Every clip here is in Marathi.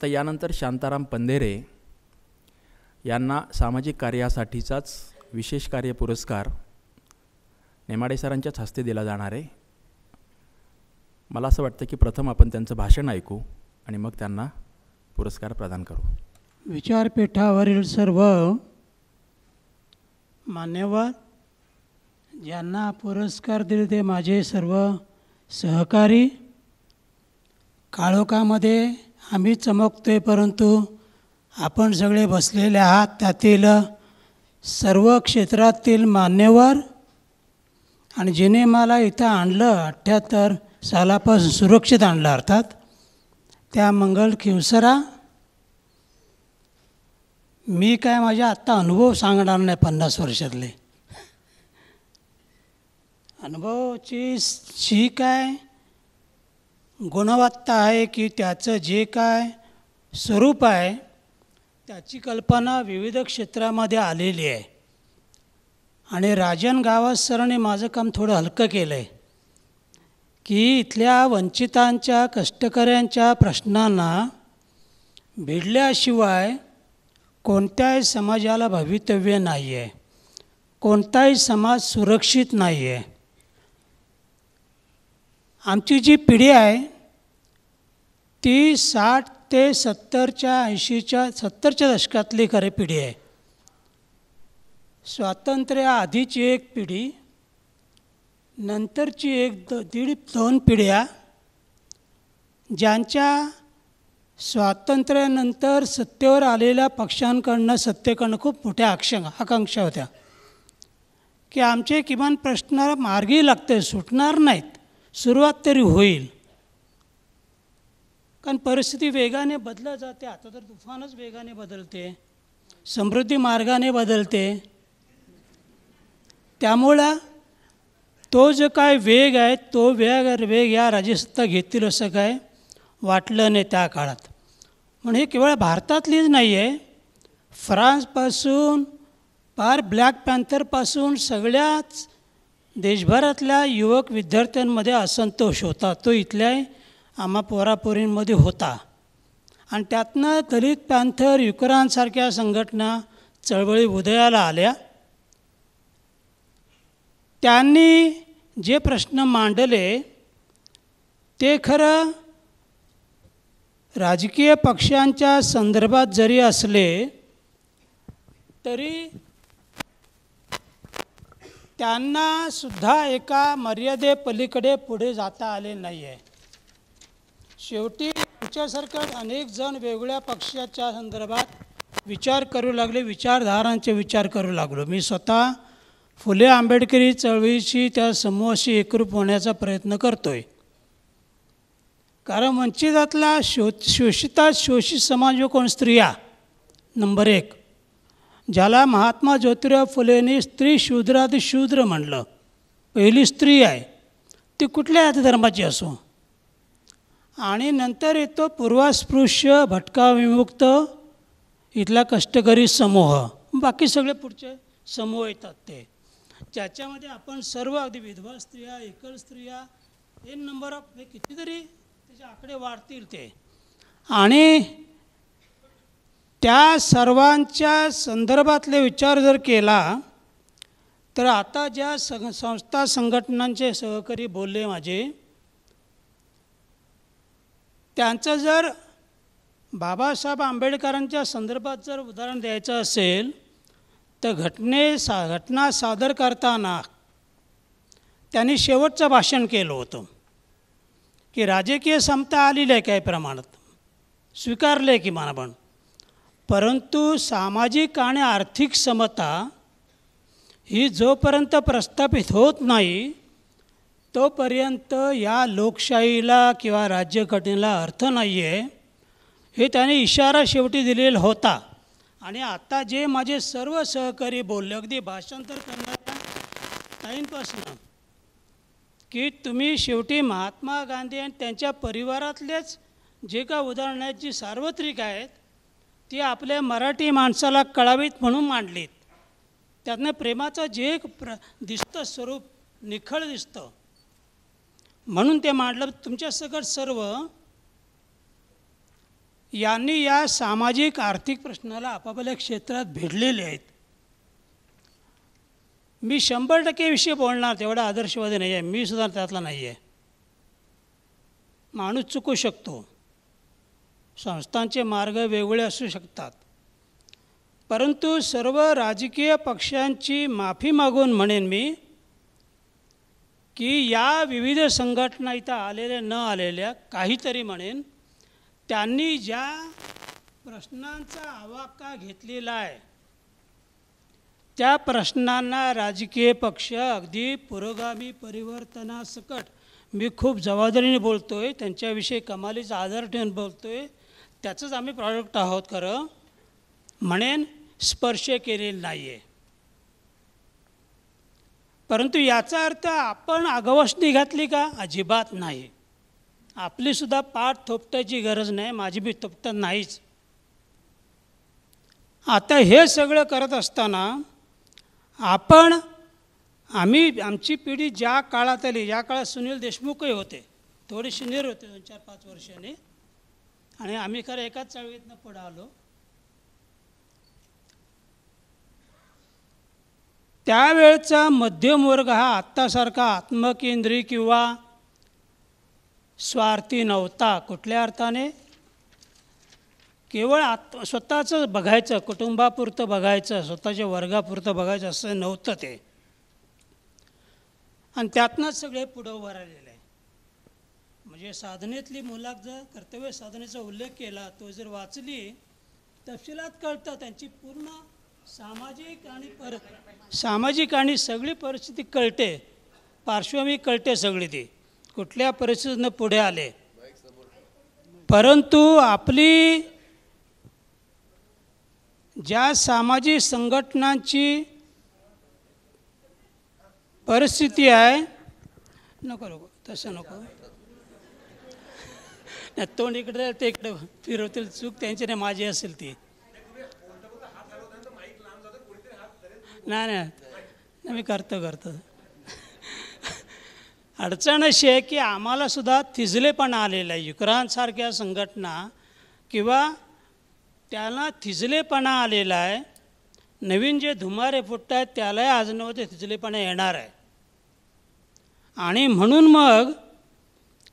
आता यानंतर शांताराम पंधेरे यांना सामाजिक कार्यासाठीचाच विशेष कार्य पुरस्कार नेमाडे सरांच्याच हस्ते दिला जाणार आहे मला असं वाटतं की प्रथम आपण त्यांचं भाषण ऐकू आणि मग त्यांना पुरस्कार प्रदान करू विचारपीठावरील सर्व मान्यवर ज्यांना पुरस्कार दिले ते माझे सर्व सहकारी काळोखामध्ये आम्ही चमकतो आहे परंतु आपण सगळे बसलेले आहात त्यातील सर्व क्षेत्रातील मान्यवर आणि जिने मला इथं आणलं अठ्ठ्याहत्तर सालापासून सुरक्षित आणलं अर्थात त्या मंगल खिवसरा मी काय माझ्या आत्ता अनुभव सांगणार नाही पन्नास वर्षातले अनुभवची शी काय गुणवत्ता आहे की त्याचं जे काय स्वरूप आहे त्याची कल्पना विविध क्षेत्रामध्ये आलेली आहे आणि राजन गावासरने माझं काम थोडं हलकं केलं आहे की इथल्या वंचितांच्या कष्टकऱ्यांच्या प्रश्नांना भिडल्याशिवाय कोणत्याही समाजाला भवितव्य नाही आहे कोणताही समाज सुरक्षित नाही आहे आमची जी पिढी आहे ती साठ ते सत्तरच्या ऐंशीच्या सत्तरच्या दशकातली खरे पिढी आहे स्वातंत्र्याआधीची एक पिढी नंतरची एक दो दीड दोन पिढ्या ज्यांच्या स्वातंत्र्यानंतर सत्तेवर आलेल्या पक्षांकडनं सत्तेकडनं खूप मोठ्या आक्ष आकांक्षा होत्या की आमचे किमान प्रश्न मार्गी लागते सुटणार नाहीत सुरुवात तरी होईल कारण परिस्थिती वेगाने बदलत जाते आता तर तुफानच वेगाने बदलते समृद्धी मार्गाने बदलते त्यामुळं तो जो काय वेग आहे तो वेग वेग या राजसत्ता घेतील असं काय वाटलं नाही त्या काळात म्हणून हे केवळ भारतातलीच नाही आहे फ्रान्सपासून फार ब्लॅक पॅन्थरपासून सगळ्याच देशभरातल्या युवक विद्यार्थ्यांमध्ये असंतोष होता तो इथल्या आम्हा पोरापोरींमध्ये होता आणि त्यातनं दलित पॅन्थर युक्रांसारख्या संघटना चळवळी उदयाला आल्या त्यांनी जे प्रश्न मांडले ते खरं राजकीय पक्षांच्या संदर्भात जरी असले तरी त्यांनासुद्धा एका मर्यादेपलीकडे पुढे जाता आले नाही आहे शेवटी आमच्यासारखं अनेक जण वेगळ्या पक्षाच्या संदर्भात विचार करू लागले विचारधारांचे विचार करू लागलो मी स्वतः फुले आंबेडकरी चळवळीशी त्या समूहाशी एकरूप होण्याचा प्रयत्न करतो आहे कारण वंचितातला शो शोषितात शोषित समाज कोण स्त्रिया नंबर एक ज्याला महात्मा ज्योतिराव फुलेने स्त्री शूद्रात शूद्र म्हणलं पहिली स्त्री आहे ती कुठल्या धर्माची असो आणि नंतर येतो पूर्वास्पृश्य भटका विमुक्त इथला कष्टकरी समूह बाकी सगळे पुढचे समूह येतात ते ज्याच्यामध्ये आपण सर्व अगदी विधवा स्त्रिया एकल स्त्रिया हे नंबर ऑफ हे कितीतरी त्याचे आकडे वाढतील ते आणि त्या सर्वांच्या संदर्भातले विचार जर केला तर आता ज्या सं संस्था संघटनांचे सहकारी बोलले माझे त्यांचं जर बाबासाहेब आंबेडकरांच्या संदर्भात जर उदाहरण द्यायचं असेल तर घटने सा घटना सादर करताना त्यांनी शेवटचं भाषण केलं होतं की राजकीय समता आलेली आहे काही प्रमाणात स्वीकारले की आपण परंतु सामाजिक आणि आर्थिक समता ही जोपर्यंत प्रस्थापित होत नाही तोपर्यंत या लोकशाहीला किंवा राज्यघटनेला अर्थ नाही आहे हे त्याने इशारा शेवटी दिलेला होता आणि आता जे माझे सर्व सहकारी बोलले अगदी भाषांतर करणाऱ्या ताईंपासून की तुम्ही शेवटी महात्मा गांधी आणि त्यांच्या परिवारातलेच जे का जी सार्वत्रिक आहेत ती आपल्या मराठी माणसाला कळावीत म्हणून मांडलीत त्यातनं प्रेमाचं जे एक प्र दिसतं स्वरूप निखळ दिसतं म्हणून ते मांडलं तुमच्या सगळं सर्व यांनी या सामाजिक आर्थिक प्रश्नाला आपापल्या क्षेत्रात भिडलेले आहेत मी शंभर टक्के विषय बोलणार तेवढा आदर्शवादी नाही आहे मी सुद्धा त्यातला नाही आहे माणूस चुकू शकतो संस्थांचे मार्ग वेगळे असू शकतात परंतु सर्व राजकीय पक्षांची माफी मागून म्हणेन मी की या विविध संघटना इथं आलेल्या न आलेल्या काहीतरी म्हणेन त्यांनी ज्या प्रश्नांचा आवाका घेतलेला आहे त्या प्रश्नांना राजकीय पक्ष अगदी पुरोगामी परिवर्तनासकट मी खूप जबाबदारीने बोलतो आहे त्यांच्याविषयी कमालीचा आदर ठेवून बोलतो आहे त्याचंच आम्ही प्रॉडक्ट आहोत खरं म्हणेन स्पर्श केलेला नाही आहे परंतु याचा अर्थ आपण आगवसणी घातली का अजिबात नाही आपलीसुद्धा पाठ थोपटायची गरज नाही माझी बी थोपटत नाहीच आता हे सगळं करत असताना आपण आम्ही आमची पिढी ज्या काळात आली ज्या काळात सुनील देशमुखही होते थोडीशी निर होते दोन चार पाच वर्षांनी आणि आम्ही खरं एकाच चळवळीतनं पुढं आलो त्यावेळचा मध्यमवर्ग हा आत्तासारखा आत्मकेंद्री किंवा स्वार्थी नव्हता कुठल्या अर्थाने केवळ आत्म स्वतःचं बघायचं कुटुंबापुरतं बघायचं स्वतःच्या वर्गापुरतं बघायचं असं नव्हतं ते आणि त्यातनंच सगळे पुढं उभं राहिलेलं म्हणजे साधनेतली मुलाक जर कर्तव्य साधनेचा उल्लेख केला तो जर वाचली तपशिलात कळतं त्यांची पूर्ण सामाजिक आणि पर सामाजिक आणि सगळी परिस्थिती कळते पार्श्वभूमी कळते सगळी ती कुठल्या परिस्थितीनं पुढे आले परंतु आपली ज्या सामाजिक संघटनांची परिस्थिती आहे नको नको तसं नको नाही तोंड इकडे ते इकडे फिरवतील चूक त्यांची नाही माझी असेल ती नाही नाही मी करतो करतो अडचण अशी आहे की सुद्धा थिजलेपणा आलेला आहे युक्रांसारख्या संघटना किंवा त्याला थिजलेपणा आलेला आहे नवीन जे धुमारे फुटत आहेत त्यालाही आजनवते थिजलेपणा येणार आहे आणि म्हणून मग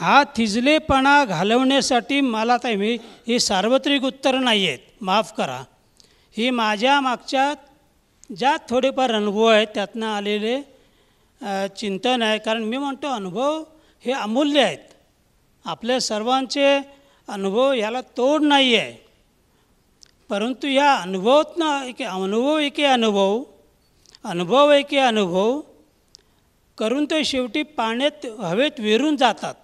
हा थिजलेपणा घालवण्यासाठी मला काही मी हे सार्वत्रिक उत्तरं नाही आहेत माफ करा ही माझ्या मागच्या ज्या थोडेफार अनुभव आहेत त्यातनं आलेले चिंतन आहे कारण मी म्हणतो अनुभव हे अमूल्य आहेत आपल्या सर्वांचे अनुभव याला तोड नाही आहे परंतु या अनुभवातनं एके अनुभव एके अनुभव अनुभव एके अनुभव करून ते शेवटी पाण्यात हवेत विरून जातात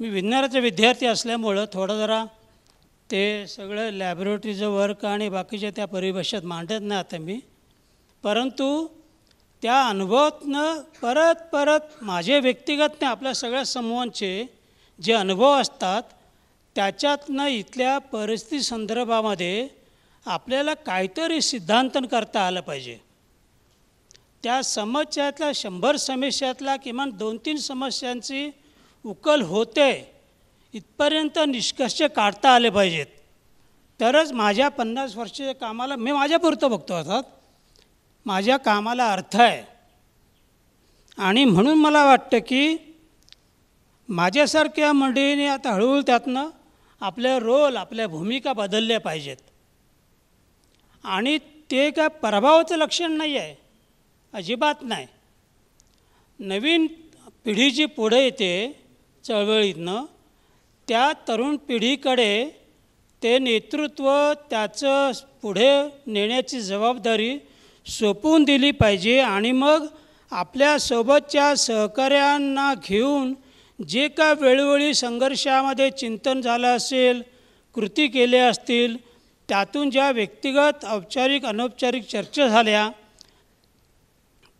मी विज्ञानाचा विद्यार्थी असल्यामुळं थोडं जरा ते सगळं लॅबोरेटरीचं वर्क आणि बाकीच्या त्या परिभाषेत मांडत नाही आता मी परंतु त्या अनुभवातनं परत परत माझे व्यक्तिगत आपल्या सगळ्या समूहांचे जे अनुभव असतात त्याच्यातनं इथल्या परिस्थिती संदर्भामध्ये आपल्याला काहीतरी सिद्धांतन करता आलं पाहिजे त्या समस्यातल्या शंभर समस्यातल्या किमान दोन तीन समस्यांची उकल होते इथपर्यंत निष्कर्ष काढता आले पाहिजेत तरच माझ्या पन्नास वर्षाच्या कामाला मी माझ्यापुरतं बघतो अर्थात माझ्या कामाला अर्थ आहे आणि म्हणून मला वाटतं की माझ्यासारख्या मंडळीने आता हळूहळू त्यातनं आपल्या रोल आपल्या भूमिका बदलल्या पाहिजेत आणि ते काय प्रभावाचं लक्षण नाही आहे अजिबात नाही नवीन पिढी जी पुढे येते चळवळीतनं त्या तरुण पिढीकडे ते नेतृत्व त्याचं पुढे नेण्याची जबाबदारी सोपवून दिली पाहिजे आणि मग आपल्यासोबतच्या सहकाऱ्यांना घेऊन जे का वेळोवेळी संघर्षामध्ये चिंतन झालं असेल कृती केल्या असतील त्यातून ज्या व्यक्तिगत औपचारिक अनौपचारिक चर्चा झाल्या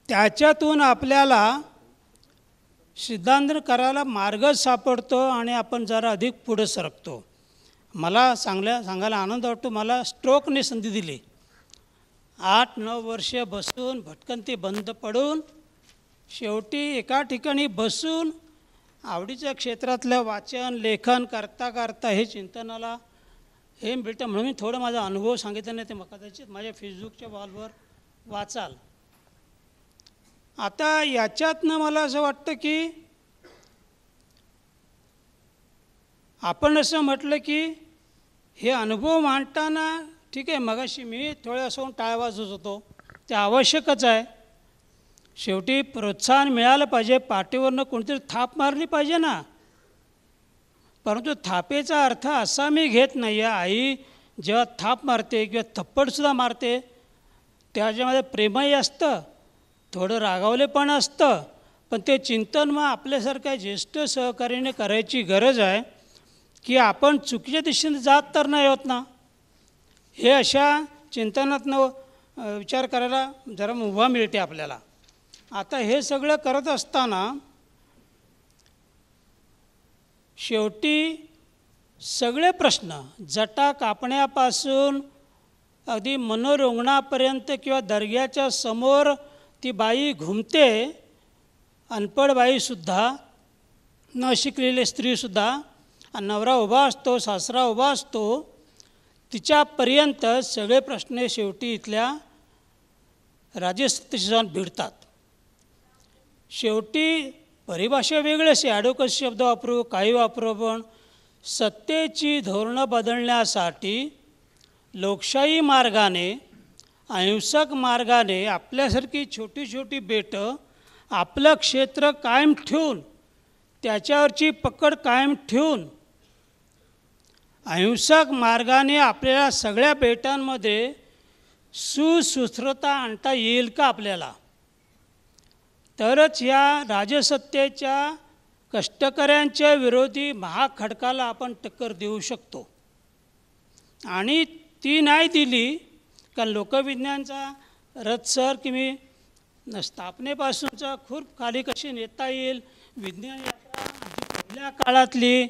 त्याच्यातून आपल्याला सिद्धांत करायला मार्गच सापडतो आणि आपण जरा अधिक पुढे सरकतो मला सांगल्या सांगायला आनंद वाटतो मला स्ट्रोकने संधी दिली आठ नऊ वर्ष बसून भटकंती बंद पडून शेवटी एका ठिकाणी बसून आवडीच्या क्षेत्रातलं वाचन लेखन करता करता हे चिंतनाला हे भेटतं म्हणून मी थोडं माझा अनुभव सांगितलं नाही ते मग कदाचित माझ्या फेसबुकच्या वॉलवर वाचाल आता याच्यातनं मला असं वाटतं की आपण असं म्हटलं की हे अनुभव मांडताना ठीक आहे मगाशी मी थोड्या सोडून होतो ते आवश्यकच आहे शेवटी प्रोत्साहन मिळालं पाहिजे पाठीवरनं कोणतरी थाप मारली पाहिजे ना परंतु थापेचा अर्थ असा मी घेत नाही आहे आई जेव्हा थाप मारते किंवा थप्पडसुद्धा मारते त्याच्यामध्ये प्रेमही असतं थोडं रागावले पण असतं पण ते चिंतन मग आपल्यासारख्या ज्येष्ठ सहकार्याने करायची गरज आहे की आपण चुकीच्या दिशेने जात तर नाही होत ना हे अशा चिंतनातनं विचार करायला जरा मुभा मिळते आपल्याला आता हे सगळं करत असताना शेवटी सगळे प्रश्न जटा कापण्यापासून अगदी मनोरुग्णापर्यंत किंवा दर्ग्याच्या समोर ती बाई घुमते अनपड बाईसुद्धा न शिकलेले स्त्रीसुद्धा नवरा उभा असतो सासरा उभा असतो तिच्यापर्यंत सगळे प्रश्न शेवटी इथल्या राजस्थान जाऊन भिडतात शेवटी परिभाषा वेगळी असे ॲडोकस शब्द वापरू काही वापरू पण सत्तेची धोरणं बदलण्यासाठी लोकशाही मार्गाने अहिंसक मार्गाने आपल्यासारखी छोटी छोटी बेटं आपलं क्षेत्र कायम ठेवून त्याच्यावरची पकड कायम ठेवून अहिंसक मार्गाने आपल्याला सगळ्या बेटांमध्ये सुसूत्रता आणता येईल का आपल्याला तरच या राजसत्तेच्या कष्टकऱ्यांच्या विरोधी महाखडकाला आपण टक्कर देऊ शकतो आणि ती नाही दिली कारण लोकविज्ञानचा रथ सर मी स्थापनेपासूनचा खूप खाली कशी नेता येईल विज्ञान यात्रा पहिल्या काळातली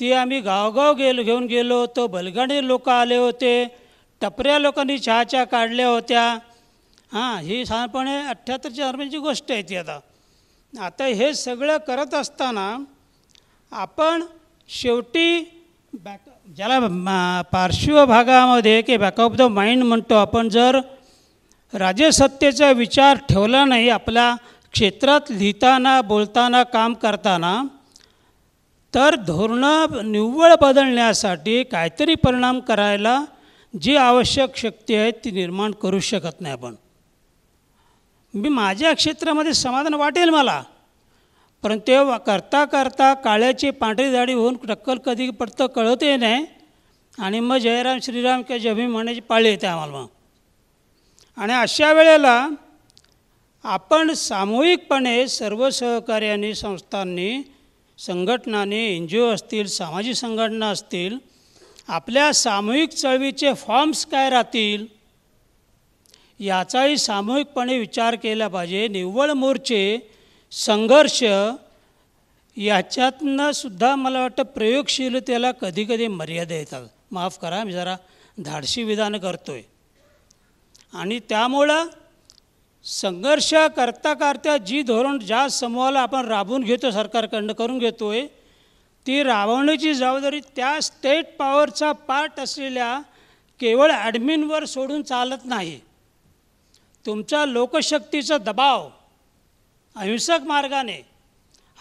ती आम्ही गावगाव गेलो घेऊन गेलो होतो बलगणी लोक आले होते टपऱ्या लोकांनी चहा काढल्या होत्या हां ही साधारणपणे अठ्ठ्याहत्तरच्या दरम्यानची गोष्ट आहे ती आता आता हे सगळं करत असताना आपण शेवटी बॅक ज्याला पार्श्वभागामध्ये की बॅक ऑफ द माइंड म्हणतो आपण जर राजसत्तेचा विचार ठेवला नाही आपल्या क्षेत्रात लिहिताना बोलताना काम करताना तर धोरणं निव्वळ बदलण्यासाठी काहीतरी परिणाम करायला जी आवश्यक शक्ती आहे ती निर्माण करू शकत नाही आपण मी माझ्या क्षेत्रामध्ये समाधान वाटेल मला परंतु ते करता करता काळ्याची पांढरी झाडी होऊन टक्कल कधी पडतं कळतही नाही आणि मग जयराम श्रीराम किंवा जभी म्हणायची पाळी येते आम्हाला मग आणि अशा वेळेला आपण सामूहिकपणे सर्व सहकार्यांनी संस्थांनी संघटनांनी एन जी ओ असतील सामाजिक संघटना असतील आपल्या सामूहिक चळवीचे फॉर्म्स काय राहतील याचाही सामूहिकपणे विचार केला पाहिजे निव्वळ मोर्चे संघर्ष याच्यातनं सुद्धा मला वाटतं प्रयोगशीलतेला कधी कधी मर्यादा येतात माफ करा मी जरा धाडशी विधानं करतो आहे आणि त्यामुळं संघर्ष करता करता जी धोरण ज्या समूहाला आपण राबवून घेतो सरकारकडनं करून घेतो आहे ती राबवण्याची जबाबदारी त्या स्टेट पॉवरचा पार्ट असलेल्या केवळ ॲडमिनवर सोडून चालत नाही तुमचा लोकशक्तीचा दबाव अहिंसक मार्गाने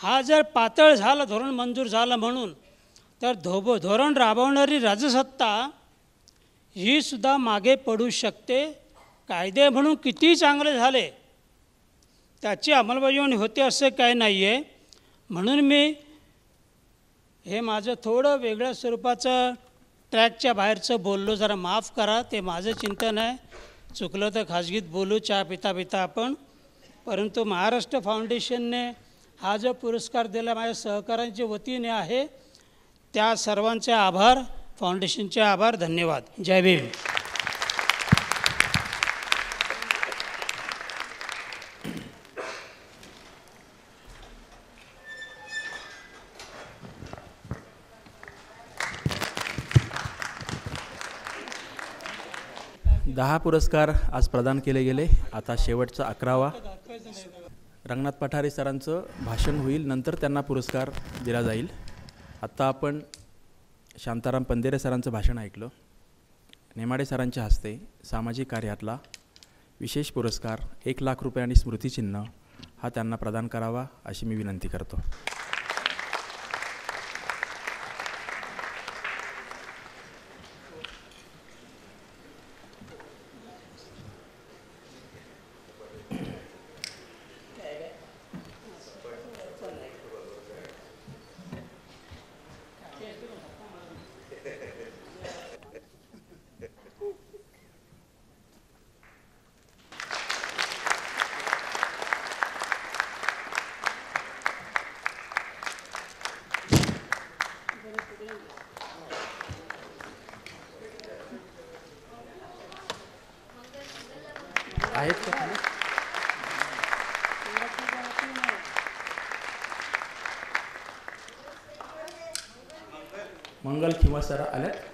हा जर पातळ झालं धोरण मंजूर झालं म्हणून तर धोबो धोरण राबवणारी राजसत्ता ही सुद्धा मागे पडू शकते कायदे म्हणून किती चांगले झाले त्याची अंमलबजावणी होते असं काय नाही आहे म्हणून मी हे माझं थोडं वेगळ्या स्वरूपाचं ट्रॅकच्या बाहेरचं बोललो जरा माफ करा ते माझं चिंतन आहे चुकलं तर खाजगीत बोलू चहा पिता पिता आपण परंतु महाराष्ट्र फाउंडेशनने हा जो पुरस्कार दिला माझ्या सहकाऱ्यांच्या वतीने आहे त्या सर्वांचे आभार फाउंडेशनचे आभार धन्यवाद जय भीम दहा पुरस्कार आज प्रदान केले गेले आता शेवटचा अकरावा रंगनाथ पठारे सरांचं भाषण होईल नंतर त्यांना पुरस्कार दिला जाईल आत्ता आपण शांताराम पंदेरे सरांचं भाषण ऐकलं नेमाडे सरांच्या हस्ते सामाजिक कार्यातला विशेष पुरस्कार एक लाख रुपये आणि स्मृतिचिन्ह हा त्यांना प्रदान करावा अशी मी विनंती करतो semua secara alat